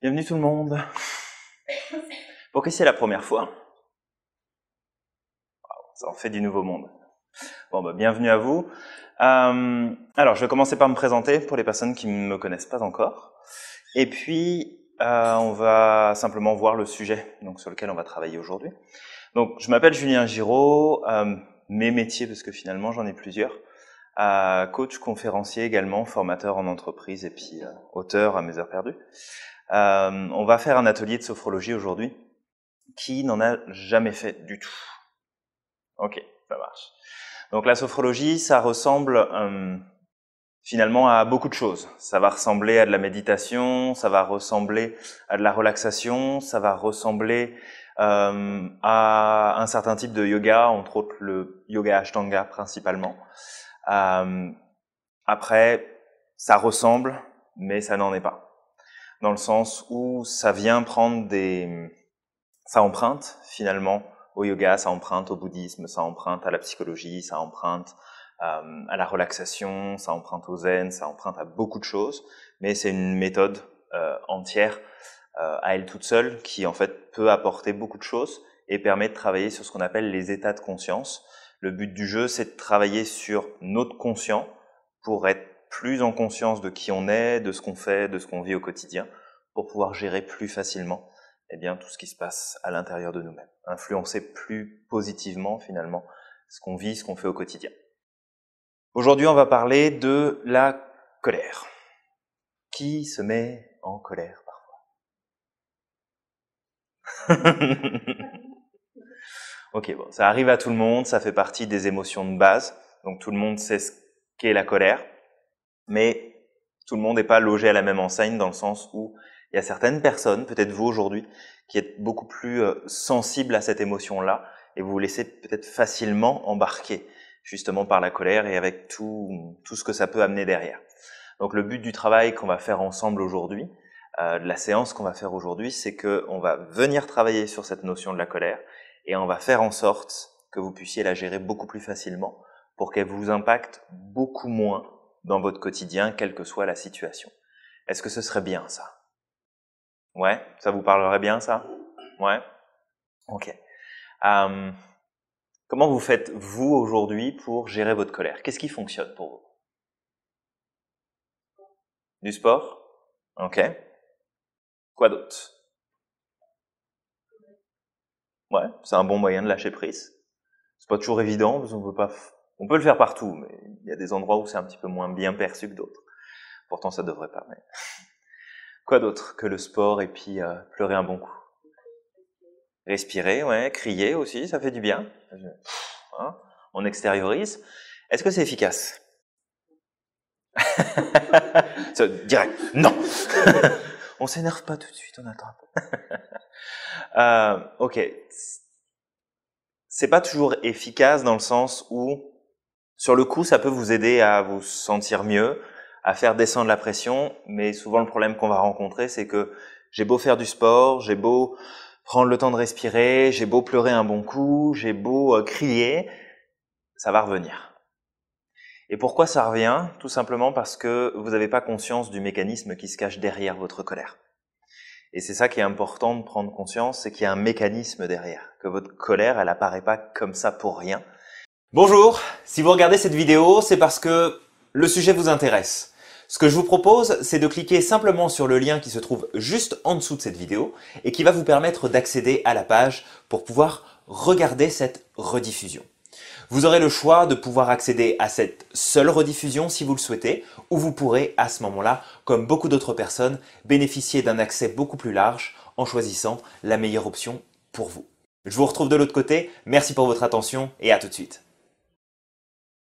Bienvenue tout le monde. Pour qui c'est la première fois Ça en fait du nouveau monde. Bon, bah, bienvenue à vous. Euh, alors, je vais commencer par me présenter pour les personnes qui ne me connaissent pas encore. Et puis, euh, on va simplement voir le sujet donc, sur lequel on va travailler aujourd'hui. Donc, je m'appelle Julien Giraud. Euh, mes métiers, parce que finalement, j'en ai plusieurs coach conférencier également, formateur en entreprise et puis euh, auteur à mes heures perdues. Euh, on va faire un atelier de sophrologie aujourd'hui. Qui n'en a jamais fait du tout Ok, ça marche. Donc la sophrologie, ça ressemble euh, finalement à beaucoup de choses. Ça va ressembler à de la méditation, ça va ressembler à de la relaxation, ça va ressembler à un certain type de yoga, entre autres le yoga ashtanga principalement. Euh, après, ça ressemble, mais ça n'en est pas. Dans le sens où ça vient prendre des... Ça emprunte finalement au yoga, ça emprunte au bouddhisme, ça emprunte à la psychologie, ça emprunte euh, à la relaxation, ça emprunte au zen, ça emprunte à beaucoup de choses, mais c'est une méthode euh, entière à elle toute seule qui en fait peut apporter beaucoup de choses et permet de travailler sur ce qu'on appelle les états de conscience. Le but du jeu, c'est de travailler sur notre conscient pour être plus en conscience de qui on est, de ce qu'on fait, de ce qu'on vit au quotidien, pour pouvoir gérer plus facilement eh bien, tout ce qui se passe à l'intérieur de nous-mêmes, influencer plus positivement finalement ce qu'on vit, ce qu'on fait au quotidien. Aujourd'hui, on va parler de la colère. Qui se met en colère parfois Ok, bon, ça arrive à tout le monde, ça fait partie des émotions de base, donc tout le monde sait ce qu'est la colère, mais tout le monde n'est pas logé à la même enseigne dans le sens où il y a certaines personnes, peut-être vous aujourd'hui, qui êtes beaucoup plus euh, sensibles à cette émotion-là et vous vous laissez peut-être facilement embarquer justement par la colère et avec tout, tout ce que ça peut amener derrière. Donc le but du travail qu'on va faire ensemble aujourd'hui, euh, de la séance qu'on va faire aujourd'hui, c'est qu'on va venir travailler sur cette notion de la colère et on va faire en sorte que vous puissiez la gérer beaucoup plus facilement pour qu'elle vous impacte beaucoup moins dans votre quotidien, quelle que soit la situation. Est-ce que ce serait bien ça Ouais, ça vous parlerait bien ça Ouais Ok. Hum, comment vous faites, vous, aujourd'hui, pour gérer votre colère Qu'est-ce qui fonctionne pour vous Du sport Ok. Quoi d'autre Ouais, c'est un bon moyen de lâcher prise. C'est pas toujours évident, parce on peut pas, on peut le faire partout, mais il y a des endroits où c'est un petit peu moins bien perçu que d'autres. Pourtant, ça devrait pas, mais. Quoi d'autre que le sport et puis euh, pleurer un bon coup Respirer, ouais, crier aussi, ça fait du bien. Hein, on extériorise. Est-ce que c'est efficace Direct, non On s'énerve pas tout de suite, on attend euh, ok. C'est pas toujours efficace dans le sens où, sur le coup, ça peut vous aider à vous sentir mieux, à faire descendre la pression, mais souvent le problème qu'on va rencontrer, c'est que j'ai beau faire du sport, j'ai beau prendre le temps de respirer, j'ai beau pleurer un bon coup, j'ai beau euh, crier, ça va revenir. Et pourquoi ça revient Tout simplement parce que vous n'avez pas conscience du mécanisme qui se cache derrière votre colère. Et c'est ça qui est important de prendre conscience, c'est qu'il y a un mécanisme derrière, que votre colère, elle apparaît pas comme ça pour rien. Bonjour, si vous regardez cette vidéo, c'est parce que le sujet vous intéresse. Ce que je vous propose, c'est de cliquer simplement sur le lien qui se trouve juste en dessous de cette vidéo et qui va vous permettre d'accéder à la page pour pouvoir regarder cette rediffusion. Vous aurez le choix de pouvoir accéder à cette seule rediffusion si vous le souhaitez, ou vous pourrez à ce moment-là, comme beaucoup d'autres personnes, bénéficier d'un accès beaucoup plus large en choisissant la meilleure option pour vous. Je vous retrouve de l'autre côté, merci pour votre attention et à tout de suite.